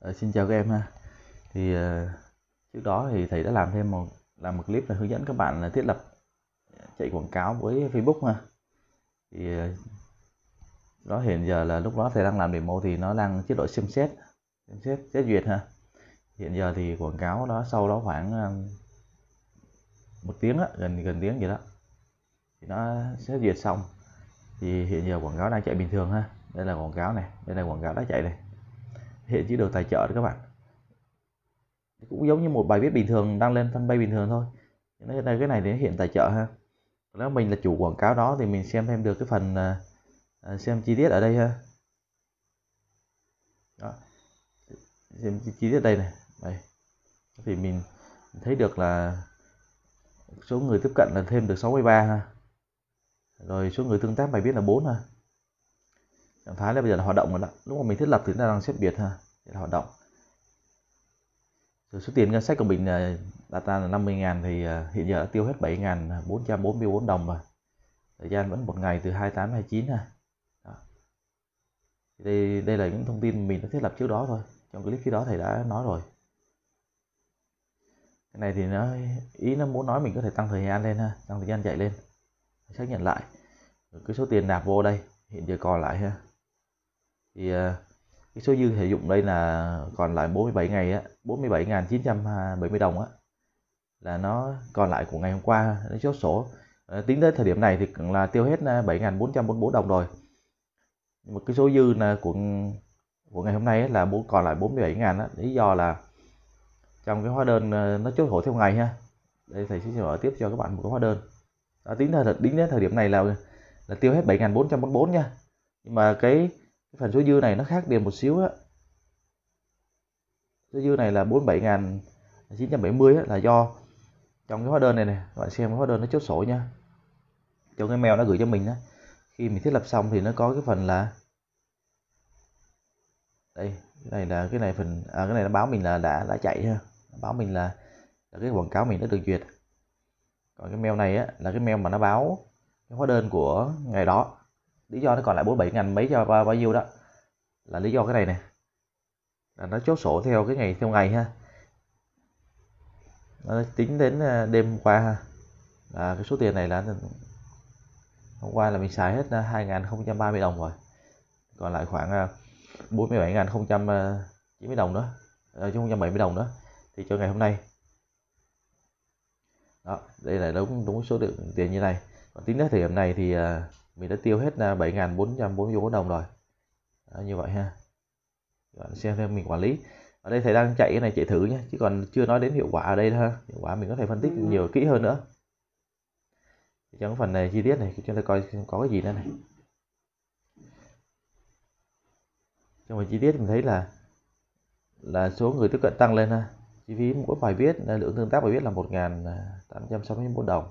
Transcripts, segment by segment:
à, xin chào các em ha thì à, trước đó thì thầy đã làm thêm một làm một clip là hướng dẫn các bạn là thiết lập ờ, chạy quảng cáo với Facebook ha thì à, đó hiện giờ là lúc đó thầy đang làm demo thì nó đang chế độ xem xét xem xét xét duyệt ha hiện giờ thì quảng cáo đó sau đó khoảng một tiếng á gần gần tiếng gì đó thì nó sẽ duyệt xong thì hiện giờ quảng cáo đang chạy bình thường ha đây là quảng cáo này đây là quảng cáo đã chạy này hệ chữ đầu tài trợ đấy các bạn cũng giống như một bài viết bình thường đăng lên fanpage bình thường thôi cái này cái này thì hiện tài trợ ha nếu mình là chủ quảng cáo đó thì mình xem thêm được cái phần à, à, xem chi tiết ở đây ha đó. xem chi, chi tiết đây này đây. thì mình thấy được là số người tiếp cận là thêm được 63 ha rồi số người tương tác bài viết là 4 ha trạng thái là bây giờ là hoạt động rồi đó lúc mà mình thiết lập thì nó đang xếp biệt ha thì là hoạt động rồi số tiền ngân sách của mình à, đặt ra là 50 ngàn thì à, hiện giờ đã tiêu hết 7.444 đồng rồi thời gian vẫn một ngày từ 28 29 ha đó. đây đây là những thông tin mình đã thiết lập trước đó thôi trong clip khi đó thầy đã nói rồi cái này thì nó ý nó muốn nói mình có thể tăng thời gian lên ha tăng thời gian chạy lên xác nhận lại cái số tiền nạp vô đây hiện giờ còn lại ha thì à, cái số dư thể dụng đây là còn lại 47 ngày á 47.970 đồng á là nó còn lại của ngày hôm qua nó chốt sổ ờ, tính tới thời điểm này thì là tiêu hết 7.444 à, đồng rồi nhưng mà cái số dư là của của ngày hôm nay là bốn còn lại 47 ngàn đó. lý do là trong cái hóa đơn ờ, nó chốt sổ theo ngày ha đây thầy sẽ mở tiếp cho các bạn một cái hóa đơn đó, tính thời tính đến thời điểm này là là tiêu hết 7.444 nha nhưng mà cái cái phần số dư này nó khác biệt một xíu á số dư này là 47.970 á, là do trong cái hóa đơn này này các bạn xem cái hóa đơn nó chốt sổ nha trong cái mail nó gửi cho mình á khi mình thiết lập xong thì nó có cái phần là đây cái này là cái này phần à, cái này nó báo mình là đã đã chạy ha báo mình là, là cái quảng cáo mình đã được duyệt còn cái mail này á, là cái mail mà nó báo cái hóa đơn của ngày đó lý do nó còn lại 47 ngàn mấy cho bao, bao nhiêu đó là lý do cái này nè là nó chốt sổ theo cái ngày theo ngày ha nó tính đến ờ, đêm qua ha là cái số tiền này là hôm qua là mình xài hết 2.030 ờ, đồng rồi còn lại khoảng 47.090 ờ, đồng đó chứ không 170 đồng nữa thì cho ngày hôm nay đó đây là đúng đúng số lượng tiền như này còn tính đến thời điểm này thì mình đã tiêu hết là 7.444 đồng rồi đó, như vậy ha bạn xem thêm mình quản lý ở đây thầy đang chạy cái này chạy thử nhé chứ còn chưa nói đến hiệu quả ở đây ha hiệu quả mình có thể phân tích ừ. nhiều kỹ hơn nữa trong phần này chi tiết này chúng ta coi có cái gì nữa này trong phần chi tiết mình thấy là là số người tiếp cận tăng lên ha chi phí mỗi bài viết lượng tương tác bài viết là 1.864 đồng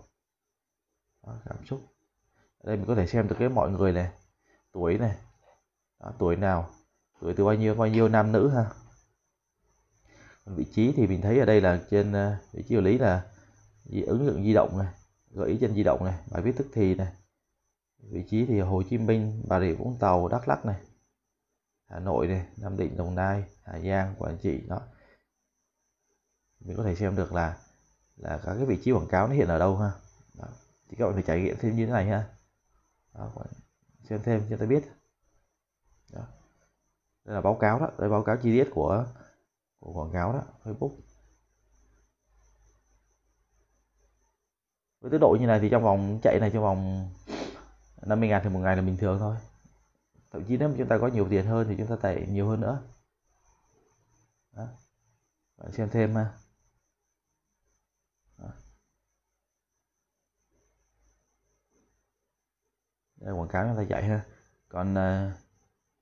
đó, cảm xúc đây mình có thể xem được cái mọi người này tuổi này đó, tuổi nào tuổi từ bao nhiêu bao nhiêu nam nữ ha vị trí thì mình thấy ở đây là trên ờ, vị trí địa lý là ứng dụng di động này gợi ý trên di động này bài viết tức thì này vị trí thì Hồ Chí Minh Bà Rịa Vũng Tàu Đắk Lắk này Hà Nội này Nam Định Đồng Nai Hà Giang Quảng Trị đó mình có thể xem được là là các cái vị trí quảng cáo nó hiện ở đâu ha đó. thì các bạn phải trải nghiệm thêm như thế này ha xem thêm cho ta biết đó. đây là báo cáo đó đây báo cáo chi tiết của của quảng cáo đó Facebook với tiến độ như này thì trong vòng chạy này trong vòng 50 ngàn thì một ngày là bình thường thôi thậm chí nếu mà chúng ta có nhiều tiền hơn thì chúng ta tẩy nhiều hơn nữa đó. xem thêm ha quảng cáo người ta dạy ha còn uh,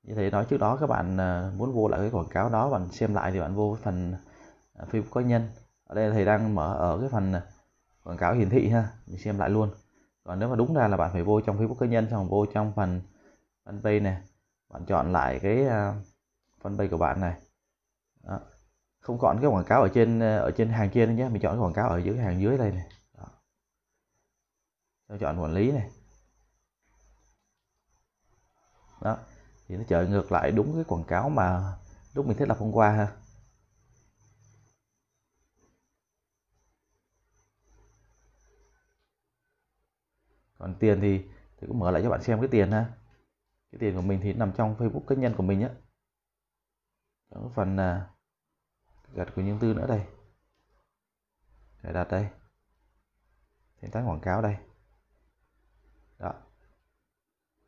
như thế nói trước đó các bạn uh, muốn vô lại cái quảng cáo đó bạn xem lại thì bạn vô cái phần uh, phim có nhân ở đây thầy đang mở ở cái phần ờ, quảng cáo hiển thị ha mình xem lại luôn còn nếu mà đúng ra là bạn phải vô trong Facebook cá nhân xong vô trong phần fanpage này bạn chọn lại cái uh, fanpage của bạn này đó. không chọn cái quảng cáo ở trên ở trên hàng trên nhé mình chọn cái quảng cáo ở dưới hàng dưới đây này đó. chọn quản lý này đó thì nó chạy ngược lại đúng cái quảng cáo mà lúc mình thiết lập hôm qua ha còn tiền thì thì cũng mở lại cho bạn xem cái tiền ha cái tiền của mình thì nằm trong facebook cá nhân của mình á trong phần à, gạch của những tư nữa đây để đặt đây thêm tác quảng cáo đây đó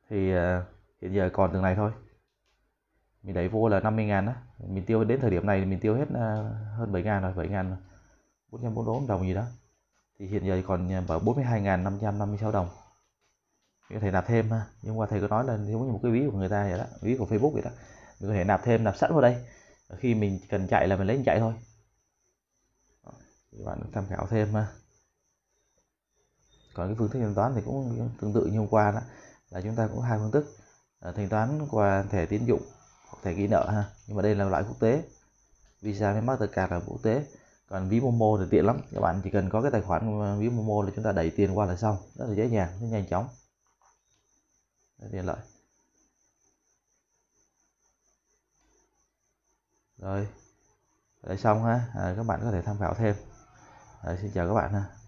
thì uh, hiện giờ còn từng này thôi mình đẩy vô là 50 ngàn đó mình tiêu đến thời điểm này mình tiêu hết à, hơn 7 ngàn rồi 7 ngàn 444 đồng gì đó thì hiện giờ còn ở à, 42.556 đồng mình có thể nạp thêm ha nhưng mà thầy có nói là giống như một cái ví của người ta vậy đó ví của Facebook vậy đó mình có thể nạp thêm nạp sẵn vào đây khi mình cần chạy là mình lấy mình chạy thôi các bạn tham khảo thêm ha còn cái phương thức thanh toán thì cũng tương tự như hôm qua đó là chúng ta cũng hai phương thức Ờ, thanh toán qua thẻ tín dụng hoặc thẻ ghi nợ ha nhưng mà đây là loại quốc tế visa với mastercard là quốc tế còn ví momo thì tiện lắm các bạn chỉ cần có cái tài khoản ví momo là chúng ta đẩy tiền qua là xong rất là dễ dàng rất nhanh chóng rất tiện lợi rồi đấy xong ha à, các bạn có thể tham khảo thêm à, xin chào các bạn ha